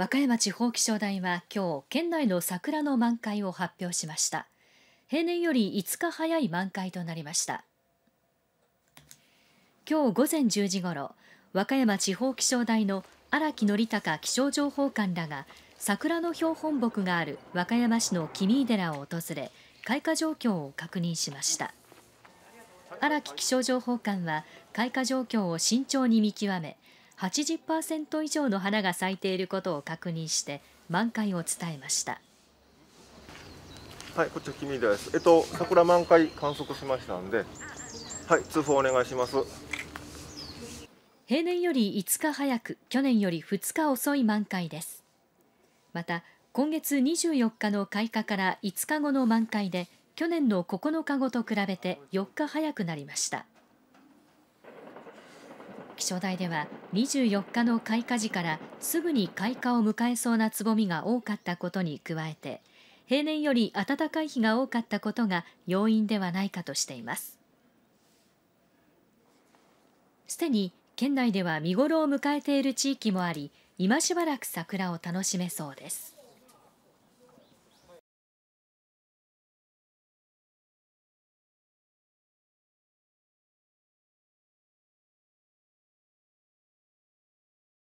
和歌山地方気象台は今日県内の桜の満開を発表しました平年より5日早い満開となりました今日午前10時ごろ和歌山地方気象台の荒木則孝気象情報官らが桜の標本木がある和歌山市の君井寺を訪れ開花状況を確認しました荒木気象情報官は開花状況を慎重に見極め80%以上の花が咲いていることを確認して満開を伝えました。はい、こっち君です。えっと桜満開観測しましたんで、はい、通報お願いします。平年より5日早く、去年より2日遅い満開です。また今月24日の開花から5日後の満開で、去年の9日後と比べて4日早くなりました。気象台では24日の開花時からすぐに開花を迎えそうなつぼみが多かったことに加えて平年より暖かい日が多かったことが要因ではないかとしていますすでに県内では見頃を迎えている地域もあり今しばらく桜を楽しめそうです